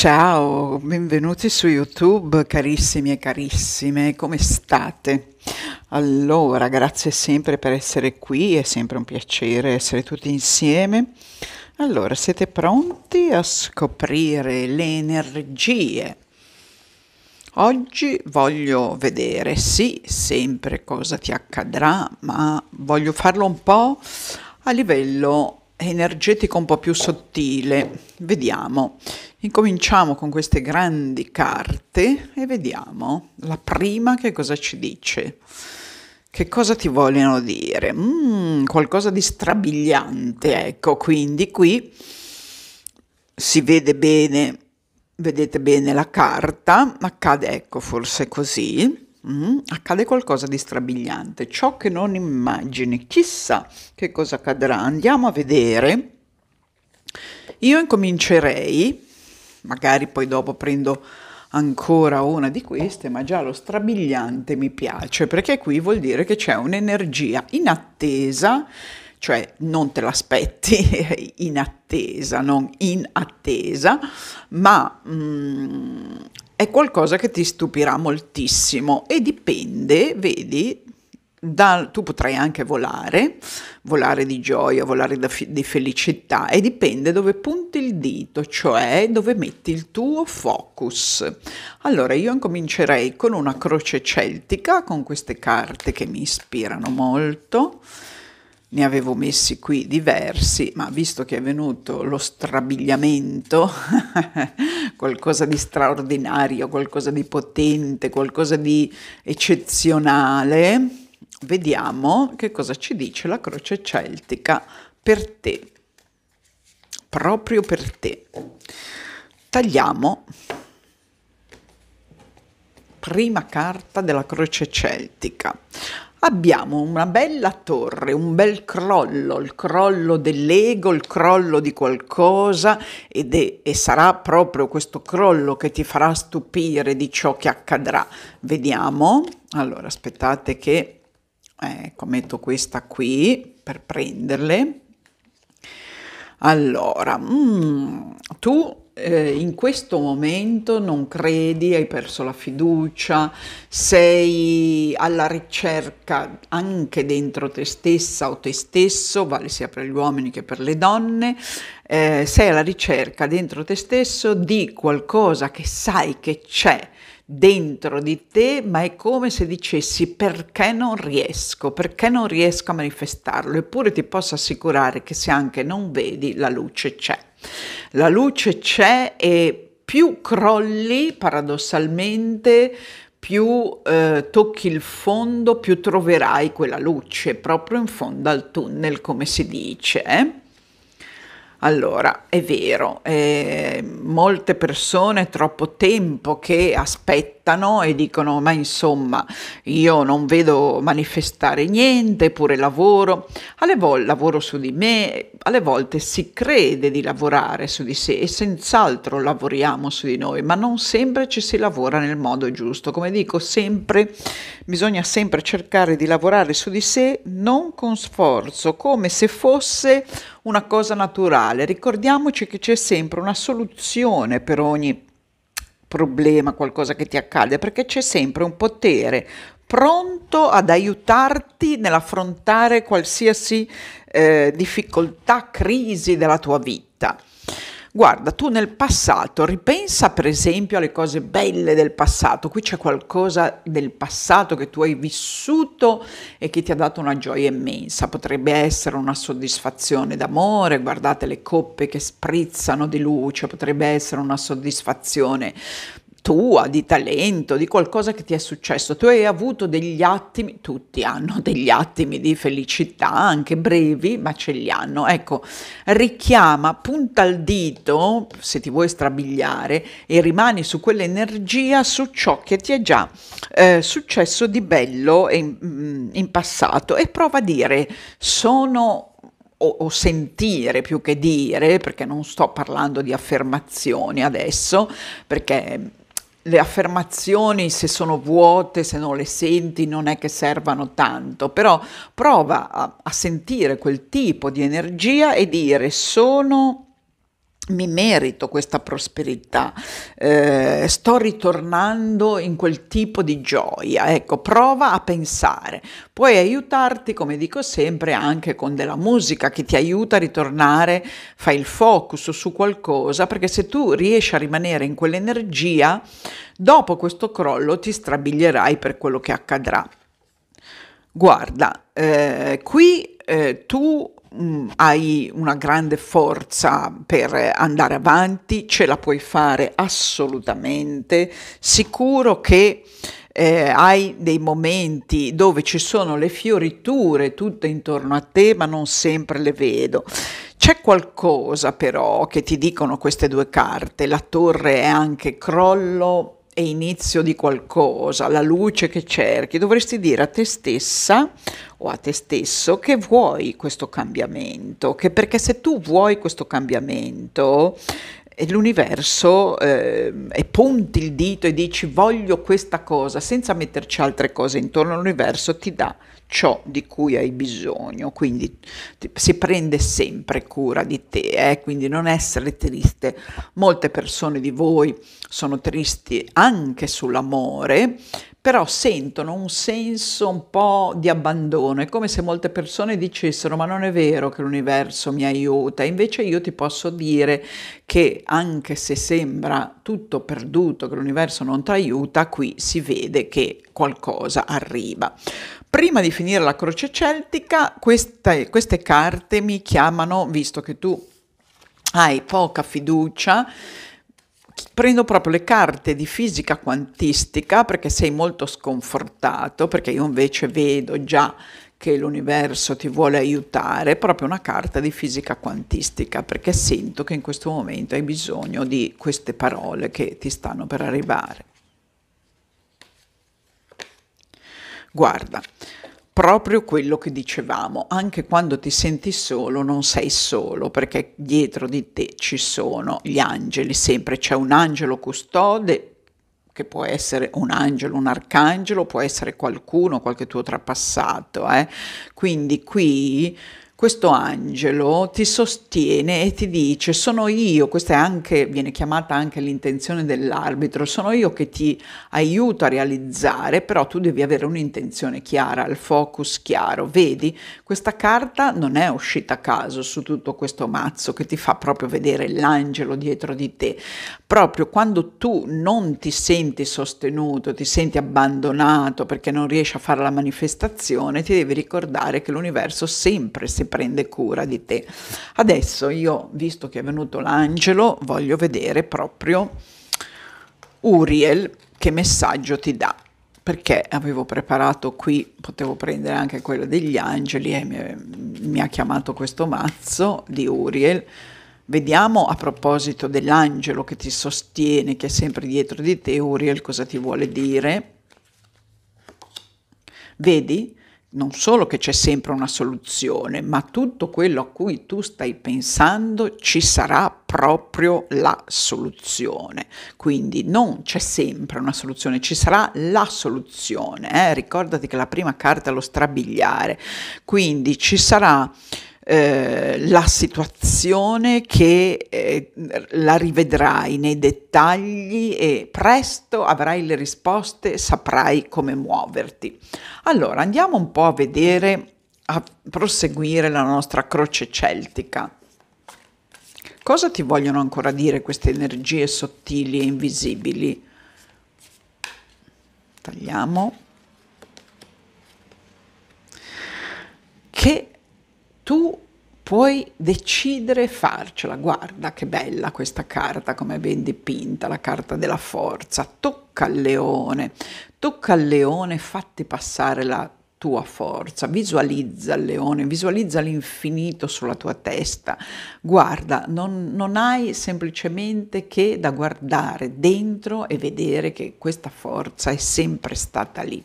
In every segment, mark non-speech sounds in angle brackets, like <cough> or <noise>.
Ciao, benvenuti su YouTube carissimi e carissime, come state? Allora, grazie sempre per essere qui, è sempre un piacere essere tutti insieme. Allora, siete pronti a scoprire le energie? Oggi voglio vedere, sì, sempre cosa ti accadrà, ma voglio farlo un po' a livello energetica un po' più sottile. Vediamo. Incominciamo con queste grandi carte e vediamo la prima che cosa ci dice. Che cosa ti vogliono dire? Mm, qualcosa di strabiliante, ecco, quindi qui si vede bene, vedete bene la carta, accade, ecco, forse così. Mm, accade qualcosa di strabiliante, ciò che non immagini, chissà che cosa accadrà, andiamo a vedere. Io incomincerei, magari poi dopo prendo ancora una di queste, ma già lo strabiliante mi piace, perché qui vuol dire che c'è un'energia in attesa cioè non te l'aspetti <laughs> in attesa, non in attesa, ma mm, è qualcosa che ti stupirà moltissimo e dipende, vedi, da, tu potrai anche volare, volare di gioia, volare di felicità e dipende dove punti il dito, cioè dove metti il tuo focus. Allora io incomincerei con una croce celtica, con queste carte che mi ispirano molto ne avevo messi qui diversi, ma visto che è venuto lo strabigliamento, <laughs> qualcosa di straordinario, qualcosa di potente, qualcosa di eccezionale, vediamo che cosa ci dice la croce celtica per te, proprio per te. Tagliamo prima carta della croce celtica abbiamo una bella torre, un bel crollo, il crollo dell'ego, il crollo di qualcosa ed è, e sarà proprio questo crollo che ti farà stupire di ciò che accadrà. Vediamo, allora aspettate che eh, ecco, metto questa qui per prenderle. Allora, mm, tu eh, in questo momento non credi, hai perso la fiducia, sei alla ricerca anche dentro te stessa o te stesso, vale sia per gli uomini che per le donne, eh, sei alla ricerca dentro te stesso di qualcosa che sai che c'è dentro di te, ma è come se dicessi perché non riesco, perché non riesco a manifestarlo, eppure ti posso assicurare che se anche non vedi la luce c'è. La luce c'è e più crolli, paradossalmente, più eh, tocchi il fondo, più troverai quella luce proprio in fondo al tunnel, come si dice. Eh? Allora, è vero, eh, molte persone troppo tempo che aspettano e dicono ma insomma io non vedo manifestare niente, pure lavoro, alle volte lavoro su di me, alle volte si crede di lavorare su di sé e senz'altro lavoriamo su di noi, ma non sempre ci si lavora nel modo giusto. Come dico sempre, bisogna sempre cercare di lavorare su di sé non con sforzo, come se fosse una cosa naturale. Ricordiamoci che c'è sempre una soluzione per ogni problema, qualcosa che ti accade, perché c'è sempre un potere pronto ad aiutarti nell'affrontare qualsiasi eh, difficoltà, crisi della tua vita. Guarda, tu nel passato, ripensa per esempio alle cose belle del passato, qui c'è qualcosa del passato che tu hai vissuto e che ti ha dato una gioia immensa, potrebbe essere una soddisfazione d'amore, guardate le coppe che sprizzano di luce, potrebbe essere una soddisfazione tua, di talento, di qualcosa che ti è successo. Tu hai avuto degli attimi, tutti hanno <laughs> degli attimi di felicità, anche brevi, ma ce li hanno. Ecco, richiama, punta il dito, se ti vuoi strabigliare, e rimani su quell'energia, su ciò che ti è già eh, successo di bello in, mm, in passato e prova a dire sono o, sentire più che dire, perché non sto parlando di affermazioni adesso, perché le affermazioni, se sono vuote, se non le senti, non è che servano tanto, però prova a, a sentire quel tipo di energia e dire sono mi merito questa prosperità, eh, sto ritornando in quel tipo di gioia. Ecco, prova a pensare. Puoi aiutarti, come dico sempre, anche con della musica che ti aiuta a ritornare, fai il focus su qualcosa, perché se tu riesci a rimanere in quell'energia, dopo questo crollo ti strabiglierai per quello che accadrà. Guarda, eh, qui eh, tu mh, mm, hai una grande forza per andare avanti, ce la puoi fare assolutamente, sicuro che eh, hai dei momenti dove ci sono le fioriture tutte intorno a te, ma non sempre le vedo. C'è qualcosa però che ti dicono queste due carte, la torre è anche crollo, è inizio di qualcosa, la luce che cerchi, dovresti dire a te stessa o a te stesso che vuoi questo cambiamento, che perché se tu vuoi questo cambiamento e l'universo eh, e punti il dito e dici voglio questa cosa senza metterci altre cose intorno all'universo ti dà ciò di cui hai bisogno quindi ti, si prende sempre cura di te eh? quindi non essere triste molte persone di voi sono tristi anche sull'amore però sentono un senso un po' di abbandono, è come se molte persone dicessero ma non è vero che l'universo mi aiuta, invece io ti posso dire che anche se sembra tutto perduto, che l'universo non ti aiuta, qui si vede che qualcosa arriva. Prima di finire la croce celtica, queste, queste carte mi chiamano, visto che tu hai poca fiducia, prendo proprio le carte di fisica quantistica perché sei molto sconfortato, perché io invece vedo già che l'universo ti vuole aiutare, proprio una carta di fisica quantistica, perché sento che in questo momento hai bisogno di queste parole che ti stanno per arrivare. Guarda, proprio quello che dicevamo, anche quando ti senti solo non sei solo perché dietro di te ci sono gli angeli, sempre c'è un angelo custode che può essere un angelo, un arcangelo, può essere qualcuno, qualche tuo trapassato. Eh? Quindi qui questo angelo ti sostiene e ti dice sono io, questa è anche, viene chiamata anche l'intenzione dell'arbitro, sono io che ti aiuto a realizzare, però tu devi avere un'intenzione chiara, il focus chiaro. Vedi, questa carta non è uscita a caso su tutto questo mazzo che ti fa proprio vedere l'angelo dietro di te proprio quando tu non ti senti sostenuto, ti senti abbandonato perché non riesci a fare la manifestazione, ti devi ricordare che l'universo sempre si prende cura di te. Adesso io, visto che è venuto l'angelo, voglio vedere proprio Uriel che messaggio ti dà perché avevo preparato qui, potevo prendere anche quello degli angeli e mi, mi ha chiamato questo mazzo di Uriel Vediamo a proposito dell'angelo che ti sostiene, che è sempre dietro di te, Uriel, cosa ti vuole dire. Vedi, non solo che c'è sempre una soluzione, ma tutto quello a cui tu stai pensando ci sarà proprio la soluzione. Quindi non c'è sempre una soluzione, ci sarà la soluzione. Eh? Ricordati che la prima carta è lo strabigliare. Quindi ci sarà eh, la situazione che eh, la rivedrai nei dettagli e presto avrai le risposte, saprai come muoverti. Allora andiamo un po' a vedere, a proseguire la nostra croce celtica. Cosa ti vogliono ancora dire queste energie sottili e invisibili? Tagliamo. Che tu puoi decidere farcela. Guarda che bella questa carta, come ben dipinta, la carta della forza. Tocca al leone, tocca al leone, fatti passare la tua forza, visualizza il leone, visualizza l'infinito sulla tua testa, guarda, non, non, hai semplicemente che da guardare dentro e vedere che questa forza è sempre stata lì.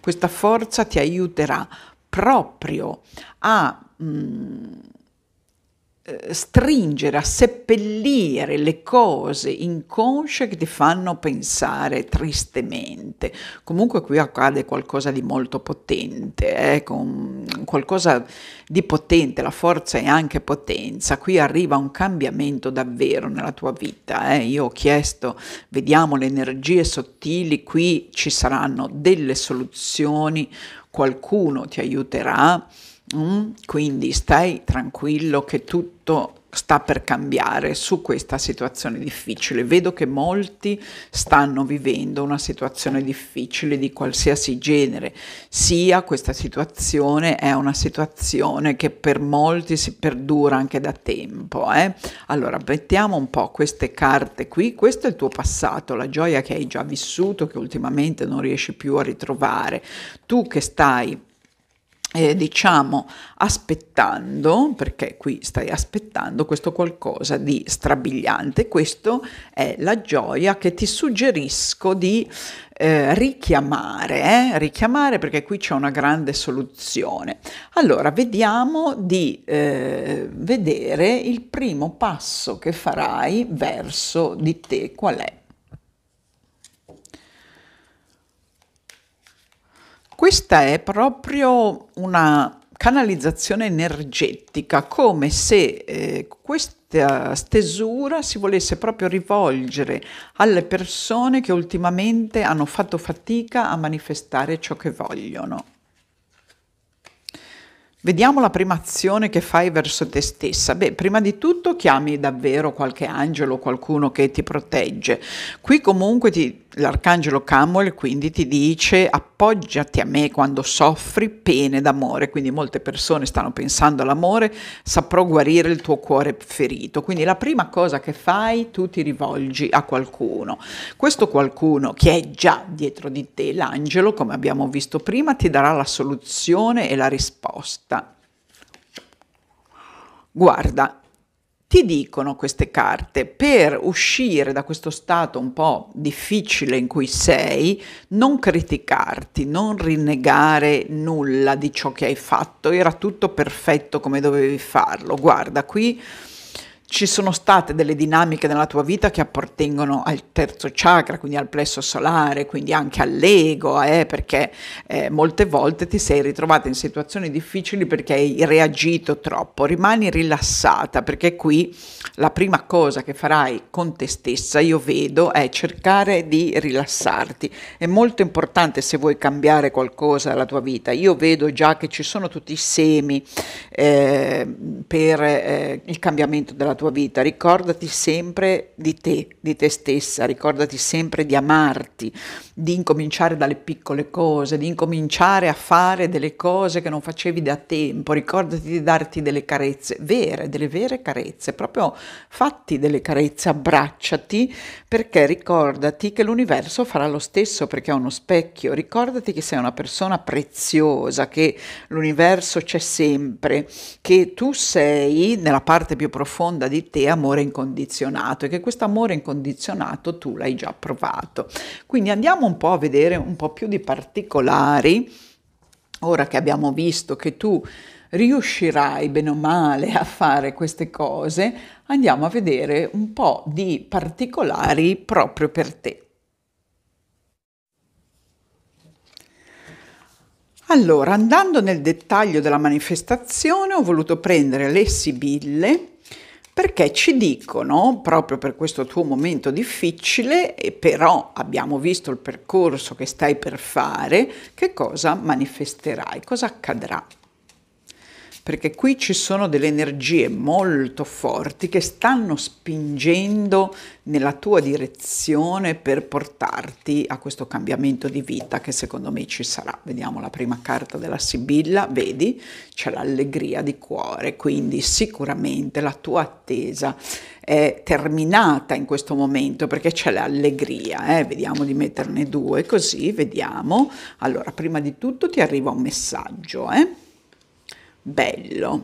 Questa forza ti aiuterà proprio a mm, eh, stringere, a seppellire le cose inconsce che ti fanno pensare tristemente. Comunque qui accade qualcosa di molto potente, eh, qualcosa di potente, la forza è anche potenza, qui arriva un cambiamento davvero nella tua vita. Eh. Io ho chiesto, vediamo le energie sottili, qui ci saranno delle soluzioni qualcuno ti aiuterà, mm? quindi stai tranquillo che tutto sta per cambiare su questa situazione difficile. Vedo che molti stanno vivendo una situazione difficile di qualsiasi genere, sia questa situazione è una situazione che per molti si perdura anche da tempo. Eh? Allora, mettiamo un po' queste carte qui, questo è il tuo passato, la gioia che hai già vissuto, che ultimamente non riesci più a ritrovare, tu che stai eh, diciamo aspettando, perché qui stai aspettando questo qualcosa di strabiliante, questa è la gioia che ti suggerisco di eh, richiamare, eh? richiamare perché qui c'è una grande soluzione. Allora, vediamo di eh, vedere il primo passo che farai verso di te qual è. Questa è proprio una canalizzazione energetica, come se eh, questa stesura si volesse proprio rivolgere alle persone che ultimamente hanno fatto fatica a manifestare ciò che vogliono. Vediamo la prima azione che fai verso te stessa. Beh, prima di tutto chiami davvero qualche angelo, qualcuno che ti protegge. Qui comunque ti, l'arcangelo Camuel quindi ti dice appoggiati a me quando soffri pene d'amore, quindi molte persone stanno pensando all'amore, saprò guarire il tuo cuore ferito, quindi la prima cosa che fai tu ti rivolgi a qualcuno, questo qualcuno che è già dietro di te, l'angelo come abbiamo visto prima ti darà la soluzione e la risposta. Guarda, ti dicono queste carte? Per uscire da questo stato un po' difficile in cui sei, non criticarti, non rinnegare nulla di ciò che hai fatto, era tutto perfetto come dovevi farlo. Guarda, qui ci sono state delle dinamiche nella tua vita che appartengono al terzo chakra, quindi al plesso solare, quindi anche all'ego, eh, perché eh, molte volte ti sei ritrovata in situazioni difficili perché hai reagito troppo. Rimani rilassata perché qui la prima cosa che farai con te stessa, io vedo, è cercare di rilassarti. È molto importante se vuoi cambiare qualcosa nella tua vita. Io vedo già che ci sono tutti i semi eh, per eh, il cambiamento della tua vita tua vita, ricordati sempre di te, di te stessa, ricordati sempre di amarti, di incominciare dalle piccole cose, di incominciare a fare delle cose che non facevi da tempo, ricordati di darti delle carezze vere, delle vere carezze, proprio fatti delle carezze, abbracciati perché ricordati che l'universo farà lo stesso perché è uno specchio, ricordati che sei una persona preziosa, che l'universo c'è sempre, che tu sei nella parte più profonda di di te amore incondizionato e che questo amore incondizionato tu l'hai già provato. Quindi andiamo un po' a vedere un po' più di particolari, ora che abbiamo visto che tu riuscirai bene o male a fare queste cose, andiamo a vedere un po' di particolari proprio per te. Allora, andando nel dettaglio della manifestazione, ho voluto prendere le sibille perché ci dicono, proprio per questo tuo momento difficile, e però abbiamo visto il percorso che stai per fare, che cosa manifesterai, cosa accadrà perché qui ci sono delle energie molto forti che stanno spingendo nella tua direzione per portarti a questo cambiamento di vita che secondo me ci sarà. Vediamo la prima carta della Sibilla, vedi, c'è l'allegria di cuore, quindi sicuramente la tua attesa è terminata in questo momento perché c'è l'allegria, eh? vediamo di metterne due così, vediamo. Allora, prima di tutto ti arriva un messaggio, eh? bello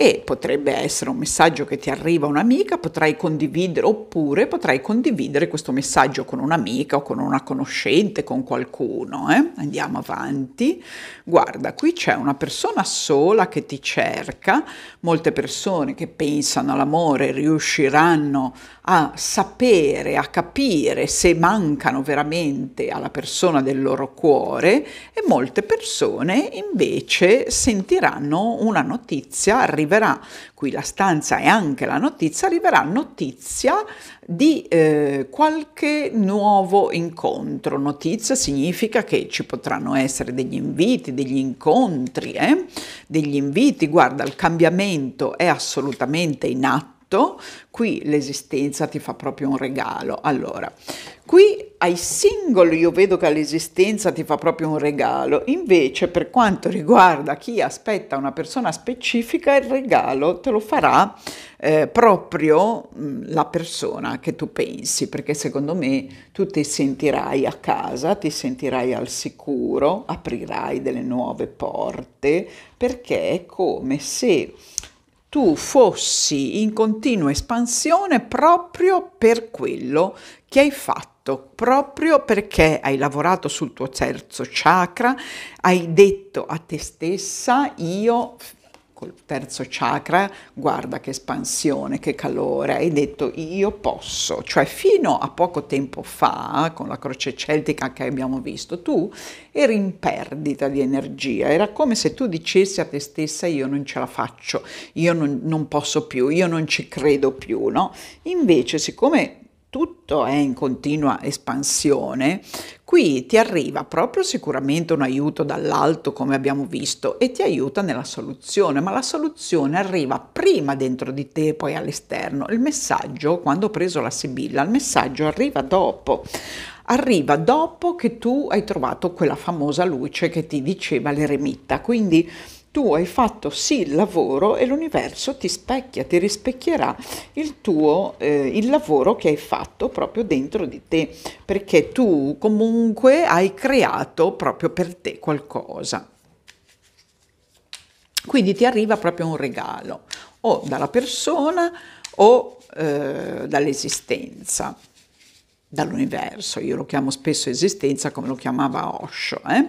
e potrebbe essere un messaggio che ti arriva un'amica, potrai condividere oppure potrai condividere questo messaggio con un'amica o con una conoscente, con qualcuno. Eh? Andiamo avanti. Guarda, qui c'è una persona sola che ti cerca, molte persone che pensano all'amore riusciranno a sapere, a capire se mancano veramente alla persona del loro cuore e molte persone invece sentiranno una notizia arrivata arriverà, qui la stanza e anche la notizia, arriverà notizia di eh, qualche nuovo incontro. Notizia significa che ci potranno essere degli inviti, degli incontri, eh? degli inviti. Guarda, il cambiamento è assolutamente in atto fatto, qui l'esistenza ti fa proprio un regalo. Allora, qui ai singoli io vedo che l'esistenza ti fa proprio un regalo, invece per quanto riguarda chi aspetta una persona specifica, il regalo te lo farà eh, proprio mh, mm, la persona che tu pensi, perché secondo me tu ti sentirai a casa, ti sentirai al sicuro, aprirai delle nuove porte, perché è come se tu fossi in continua espansione proprio per quello che hai fatto proprio perché hai lavorato sul tuo terzo chakra, hai detto a te stessa io col terzo chakra, guarda che espansione, che calore, hai detto io posso, cioè fino a poco tempo fa, con la croce celtica che abbiamo visto, tu eri in perdita di energia, era come se tu dicessi a te stessa io non ce la faccio, io non, non posso più, io non ci credo più, no? Invece siccome tutto è in continua espansione, qui ti arriva proprio sicuramente un aiuto dall'alto, come abbiamo visto, e ti aiuta nella soluzione, ma la soluzione arriva prima dentro di te, poi all'esterno. Il messaggio, quando ho preso la Sibilla, il messaggio arriva dopo. Arriva dopo che tu hai trovato quella famosa luce che ti diceva l'eremita. Quindi tu hai fatto sì il lavoro e l'universo ti specchia, ti rispecchierà il tuo eh, il lavoro che hai fatto proprio dentro di te, perché tu comunque hai creato proprio per te qualcosa. Quindi ti arriva proprio un regalo o dalla persona o eh, dall'esistenza, dall'universo. Io lo chiamo spesso esistenza come lo chiamava Osho. Eh?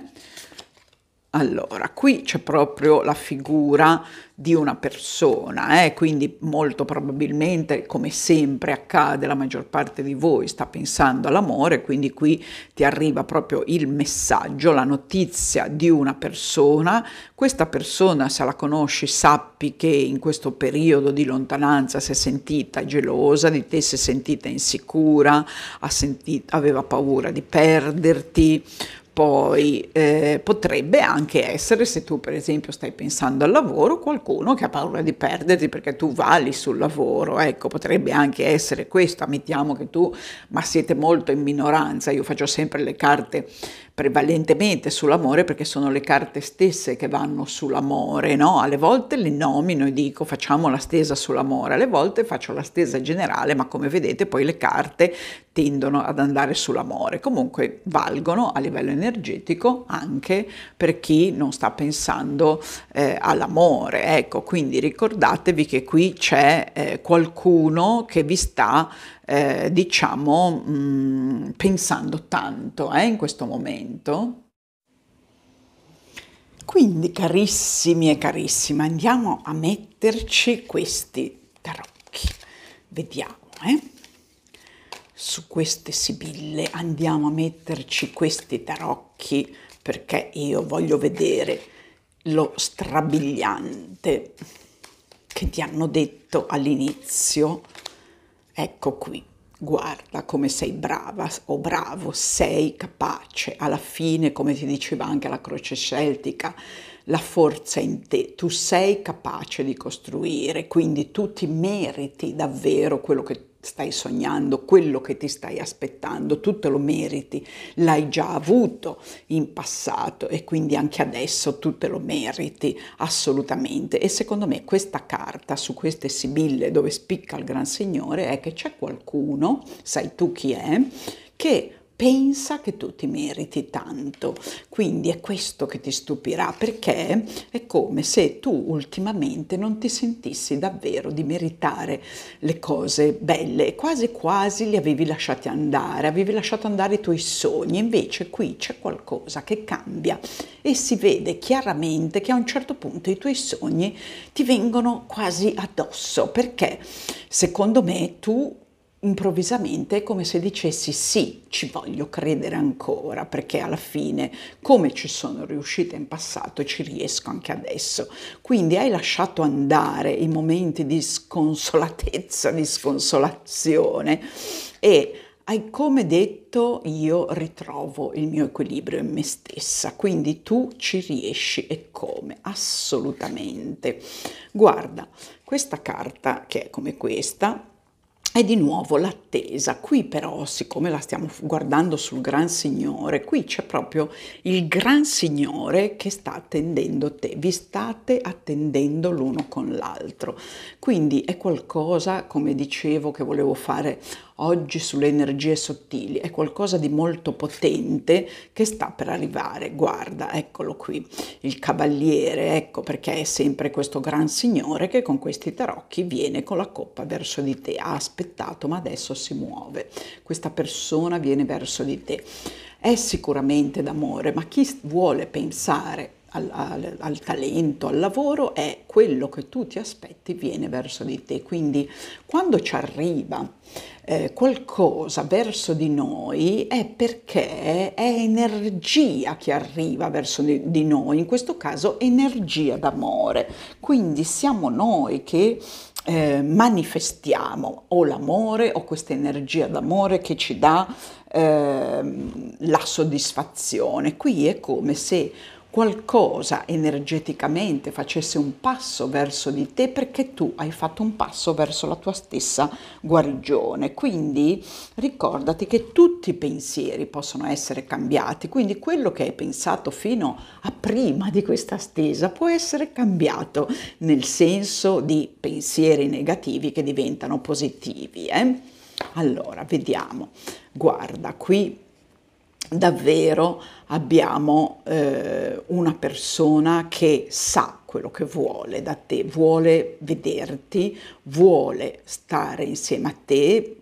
Allora, qui c'è proprio la figura di una persona, eh? quindi molto probabilmente, come sempre accade, la maggior parte di voi sta pensando all'amore, quindi qui ti arriva proprio il messaggio, la notizia di una persona. Questa persona, se la conosci, sappi che in questo periodo di lontananza si è sentita gelosa di te, si è sentita insicura, sentito, aveva paura di perderti poi eh, potrebbe anche essere, se tu per esempio stai pensando al lavoro, qualcuno che ha paura di perderti perché tu vali sul lavoro, ecco, potrebbe anche essere questo, ammettiamo che tu, ma siete molto in minoranza, io faccio sempre le carte prevalentemente sull'amore perché sono le carte stesse che vanno sull'amore, no? Alle volte le nomino e dico facciamo la stesa sull'amore, alle volte faccio la stesa generale, ma come vedete poi le carte tendono ad andare sull'amore. Comunque valgono a livello energetico anche per chi non sta pensando eh, all'amore. Ecco, quindi ricordatevi che qui c'è eh, qualcuno che vi sta eh, diciamo, mh, mm, pensando tanto eh, in questo momento. Quindi, carissimi e carissime, andiamo a metterci questi tarocchi. Vediamo, eh? Su queste sibille andiamo a metterci questi tarocchi perché io voglio vedere lo strabigliante che ti hanno detto all'inizio Ecco qui, guarda come sei brava o bravo, sei capace. Alla fine, come ti diceva anche la croce celtica, la forza in te, tu sei capace di costruire, quindi tu ti meriti davvero quello che stai sognando, quello che ti stai aspettando, tu te lo meriti, l'hai già avuto in passato e quindi anche adesso tu te lo meriti assolutamente. E secondo me questa carta su queste sibille dove spicca il Gran Signore è che c'è qualcuno, sai tu chi è, che pensa che tu ti meriti tanto. Quindi è questo che ti stupirà perché è come se tu ultimamente non ti sentissi davvero di meritare le cose belle, quasi quasi li avevi lasciati andare, avevi lasciato andare i tuoi sogni, invece qui c'è qualcosa che cambia e si vede chiaramente che a un certo punto i tuoi sogni ti vengono quasi addosso perché secondo me tu improvvisamente è come se dicessi sì, ci voglio credere ancora, perché alla fine, come ci sono riuscita in passato, ci riesco anche adesso. Quindi hai lasciato andare i momenti di sconsolatezza, di sconsolazione e hai come detto io ritrovo il mio equilibrio in me stessa, quindi tu ci riesci e come? Assolutamente. Guarda, questa carta che è come questa, e di nuovo l'attesa, qui però siccome la stiamo guardando sul Gran Signore, qui c'è proprio il Gran Signore che sta attendendo te, vi state attendendo l'uno con l'altro. Quindi è qualcosa, come dicevo, che volevo fare oggi sulle energie sottili, è qualcosa di molto potente che sta per arrivare. Guarda, eccolo qui, il cavaliere, ecco perché è sempre questo gran signore che con questi tarocchi viene con la coppa verso di te. Ha aspettato, ma adesso si muove. Questa persona viene verso di te. È sicuramente d'amore, ma chi vuole pensare al, al, al, talento, al lavoro, è quello che tu ti aspetti viene verso di te. Quindi quando ci arriva eh, qualcosa verso di noi è perché è energia che arriva verso di, di noi, in questo caso energia d'amore. Quindi siamo noi che eh, manifestiamo o l'amore o questa energia d'amore che ci dà eh, la soddisfazione. Qui è come se qualcosa energeticamente facesse un passo verso di te perché tu hai fatto un passo verso la tua stessa guarigione. Quindi ricordati che tutti i pensieri possono essere cambiati, quindi quello che hai pensato fino a prima di questa stesa può essere cambiato nel senso di pensieri negativi che diventano positivi. Eh? Allora, vediamo, guarda qui davvero abbiamo eh, una persona che sa quello che vuole da te, vuole vederti, vuole stare insieme a te,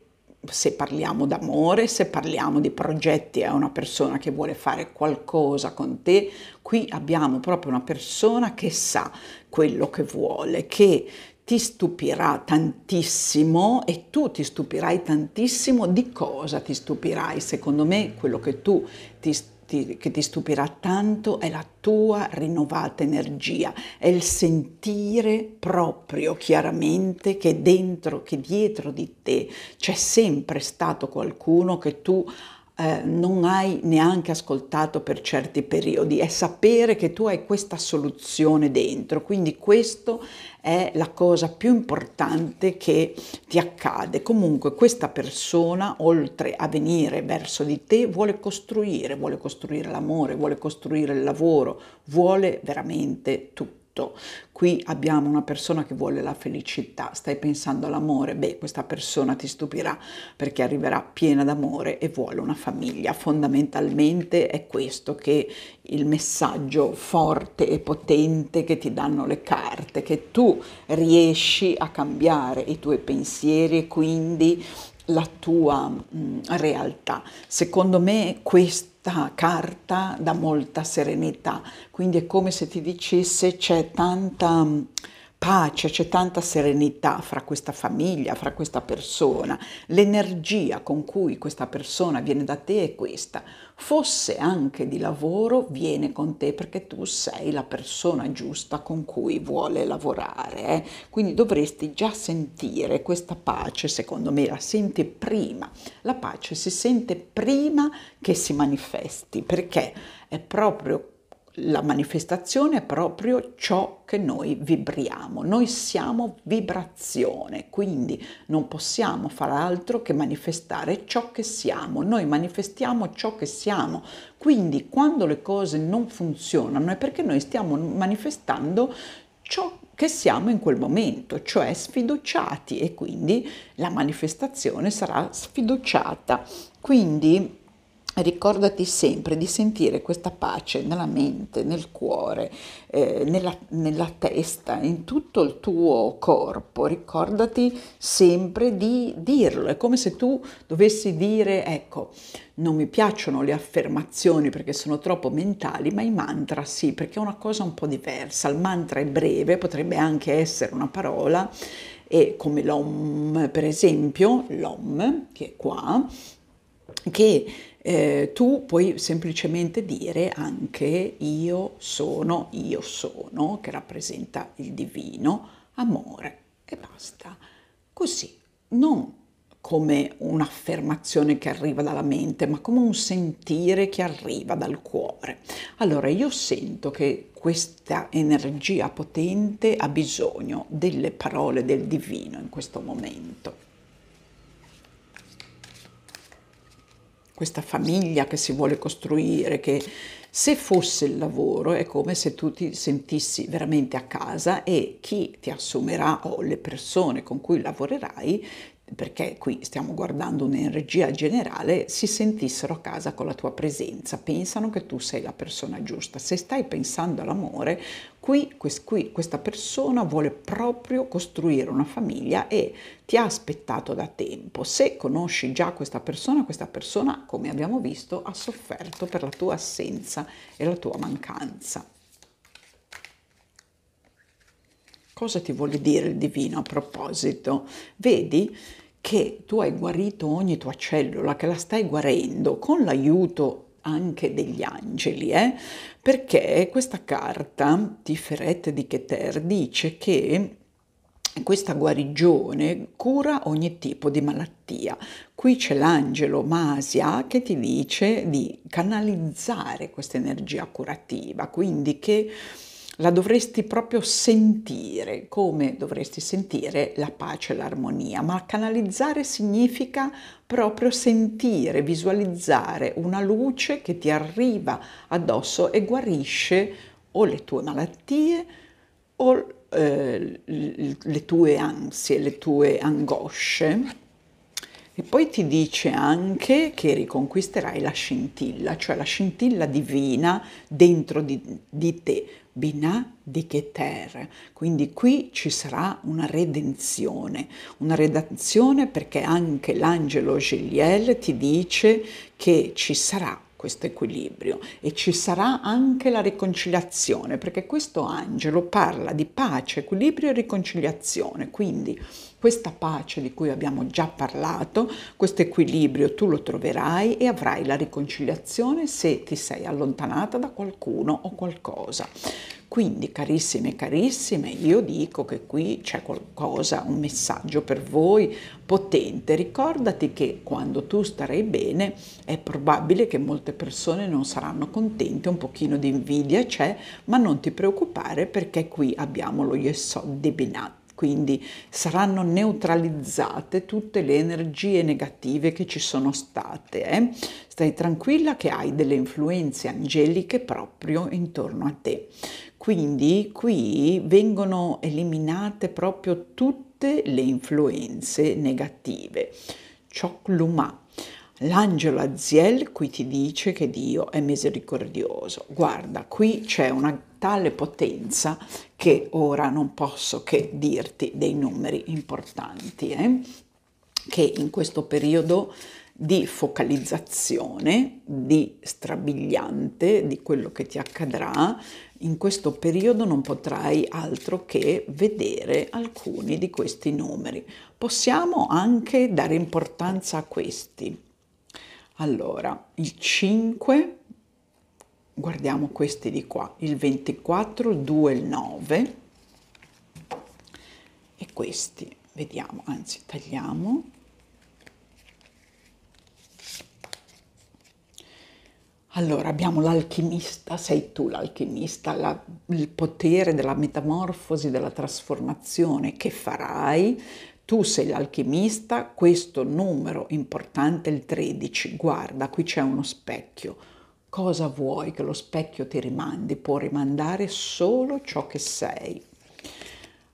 se parliamo d'amore, se parliamo di progetti, è una persona che vuole fare qualcosa con te. Qui abbiamo proprio una persona che sa quello che vuole, che ti stupirà tantissimo e tu ti stupirai tantissimo di cosa ti stupirai. Secondo me quello che tu ti ti, che ti stupirà tanto è la tua rinnovata energia, è il sentire proprio chiaramente che dentro, che dietro di te c'è sempre stato qualcuno che tu hai eh, non hai neanche ascoltato per certi periodi, è sapere che tu hai questa soluzione dentro, quindi questa è la cosa più importante che ti accade. Comunque questa persona, oltre a venire verso di te, vuole costruire, vuole costruire l'amore, vuole costruire il lavoro, vuole veramente tutto tutto. Qui abbiamo una persona che vuole la felicità, stai pensando all'amore, beh questa persona ti stupirà perché arriverà piena d'amore e vuole una famiglia. Fondamentalmente è questo che il messaggio forte e potente che ti danno le carte, che tu riesci a cambiare i tuoi pensieri e quindi la tua mh, realtà. Secondo me questa carta dà molta serenità, quindi è come se ti dicesse c'è tanta... Mh, pace, c'è tanta serenità fra questa famiglia, fra questa persona, l'energia con cui questa persona viene da te è questa, fosse anche di lavoro, viene con te perché tu sei la persona giusta con cui vuole lavorare, eh? quindi dovresti già sentire questa pace, secondo me la senti prima, la pace si sente prima che si manifesti perché è proprio la manifestazione è proprio ciò che noi vibriamo, noi siamo vibrazione, quindi non possiamo far altro che manifestare ciò che siamo, noi manifestiamo ciò che siamo, quindi quando le cose non funzionano è perché noi stiamo manifestando ciò che siamo in quel momento, cioè sfiduciati e quindi la manifestazione sarà sfiduciata. Quindi Ricordati sempre di sentire questa pace nella mente, nel cuore, eh, nella, nella, testa, in tutto il tuo corpo. Ricordati sempre di dirlo. È come se tu dovessi dire, ecco, non mi piacciono le affermazioni perché sono troppo mentali, ma i mantra sì, perché è una cosa un po' diversa. Il mantra è breve, potrebbe anche essere una parola. E come l'om, per esempio, l'om, che è qua, che eh, tu puoi semplicemente dire anche io sono, io sono, che rappresenta il divino, amore e basta. Così, non come un'affermazione che arriva dalla mente, ma come un sentire che arriva dal cuore. Allora io sento che questa energia potente ha bisogno delle parole del divino in questo momento. questa famiglia che si vuole costruire, che se fosse il lavoro è come se tu ti sentissi veramente a casa e chi ti assumerà o le persone con cui lavorerai perché qui stiamo guardando un'energia generale, si sentissero a casa con la tua presenza, pensano che tu sei la persona giusta. Se stai pensando all'amore, qui, qui questa persona vuole proprio costruire una famiglia e ti ha aspettato da tempo. Se conosci già questa persona, questa persona, come abbiamo visto, ha sofferto per la tua assenza e la tua mancanza. Cosa ti vuole dire il divino a proposito? Vedi che tu hai guarito ogni tua cellula, che la stai guarendo con l'aiuto anche degli angeli, eh? perché questa carta, Tiferet di Keter, dice che questa guarigione cura ogni tipo di malattia. Qui c'è l'angelo Masia che ti dice di canalizzare questa energia curativa, quindi che la dovresti proprio sentire, come dovresti sentire la pace e l'armonia, ma canalizzare significa proprio sentire, visualizzare una luce che ti arriva addosso e guarisce o le tue malattie o eh, le tue ansie, le tue angosce. E poi ti dice anche che riconquisterai la scintilla, cioè la scintilla divina dentro di, di te, Binah di Keter. Quindi qui ci sarà una redenzione, una redenzione perché anche l'angelo Giliel ti dice che ci sarà questo equilibrio e ci sarà anche la riconciliazione, perché questo angelo parla di pace, equilibrio e riconciliazione, quindi questa pace di cui abbiamo già parlato, questo equilibrio tu lo troverai e avrai la riconciliazione se ti sei allontanata da qualcuno o qualcosa. Quindi, carissime e carissime, io dico che qui c'è qualcosa, un messaggio per voi potente. Ricordati che quando tu starai bene è probabile che molte persone non saranno contente, un pochino di invidia c'è, ma non ti preoccupare perché qui abbiamo lo Yesod de Binat quindi saranno neutralizzate tutte le energie negative che ci sono state. Eh? Stai tranquilla che hai delle influenze angeliche proprio intorno a te. Quindi qui vengono eliminate proprio tutte le influenze negative. Chokluma. L'angelo Aziel qui ti dice che Dio è misericordioso. Guarda, qui c'è una tale potenza che ora non posso che dirti dei numeri importanti, eh? che in questo periodo di focalizzazione, di strabiliante di quello che ti accadrà, in questo periodo non potrai altro che vedere alcuni di questi numeri. Possiamo anche dare importanza a questi. Allora, il 5 guardiamo questi di qua, il 24, 2, il 9 e questi, vediamo, anzi tagliamo. Allora abbiamo l'alchimista, sei tu l'alchimista, la, il potere della metamorfosi, della trasformazione che farai tu sei l'alchimista, questo numero importante, il 13, guarda, qui c'è uno specchio, Cosa vuoi che lo specchio ti rimandi? Può rimandare solo ciò che sei.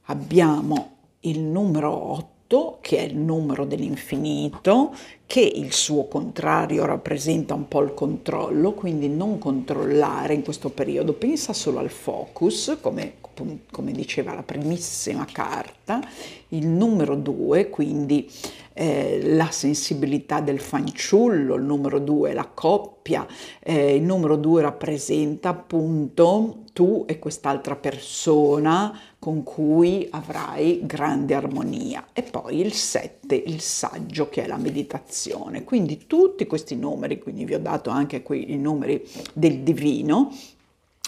Abbiamo il numero 8, che è il numero dell'infinito, che il suo contrario rappresenta un po' il controllo, quindi non controllare in questo periodo, pensa solo al focus, come, come diceva la primissima carta corretta, il numero due, quindi eh, la sensibilità del fanciullo, il numero due la coppia, eh, il numero due rappresenta appunto tu e quest'altra persona con cui avrai grande armonia e poi il 7, il saggio che è la meditazione. Quindi tutti questi numeri, quindi vi ho dato anche qui i numeri del divino,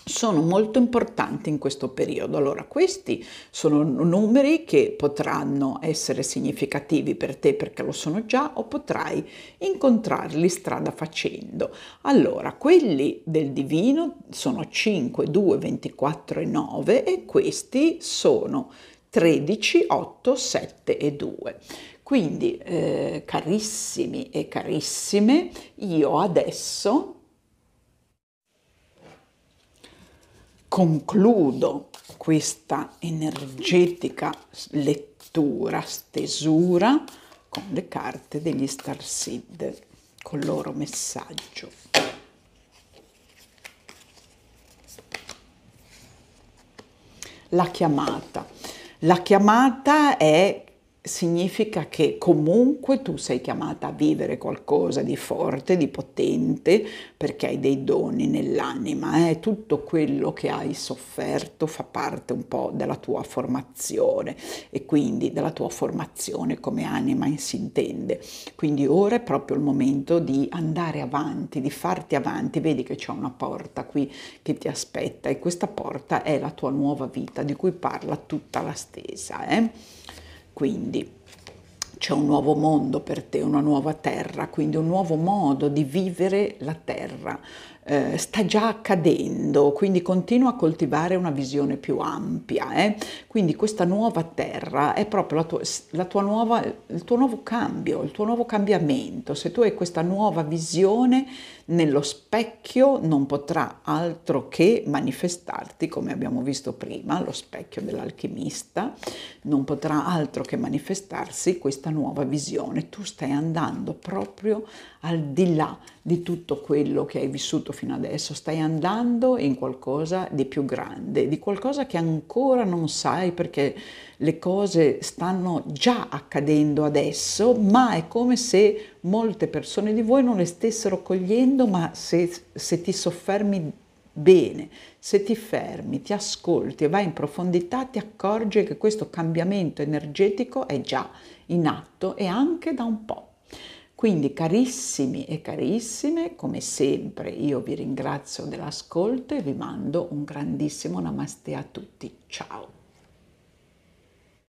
sono molto importanti in questo periodo. Allora, questi sono numeri che potranno essere significativi per te perché lo sono già o potrai incontrarli strada facendo. Allora, quelli del divino sono 5, 2, 24 e 9 e questi sono 13, 8, 7 e 2. Quindi, eh, carissimi e carissime, io adesso concludo questa energetica lettura, stesura con le carte degli con il loro messaggio. La chiamata. La chiamata è significa che comunque tu sei chiamata a vivere qualcosa di forte, di potente, perché hai dei doni nell'anima, eh? tutto quello che hai sofferto fa parte un po' della tua formazione e quindi della tua formazione come anima in si intende. Quindi ora è proprio il momento di andare avanti, di farti avanti, vedi che c'è una porta qui che ti aspetta e questa porta è la tua nuova vita di cui parla tutta la stesa. Eh? Quindi c'è un nuovo mondo per te, una nuova terra, quindi un nuovo modo di vivere la terra, eh, sta già accadendo, quindi continua a coltivare una visione più ampia. Eh? Quindi questa nuova terra è proprio la tua, la tua nuova, il tuo nuovo cambio, il tuo nuovo cambiamento. Se tu hai questa nuova visione nello specchio non potrà altro che manifestarti, come abbiamo visto prima, lo specchio dell'alchimista, non potrà altro che manifestarsi questa nuova visione. Tu stai andando proprio al di là di tutto quello che hai vissuto fino adesso, stai andando in qualcosa di più grande, di qualcosa che ancora non sai perché le cose stanno già accadendo adesso, ma è come se molte persone di voi non le stessero cogliendo, ma se, se ti soffermi bene, se ti fermi, ti ascolti e vai in profondità, ti accorgi che questo cambiamento energetico è già in atto e anche da un po'. Quindi carissimi e carissime, come sempre io vi ringrazio dell'ascolto e vi mando un grandissimo namaste a tutti. Ciao!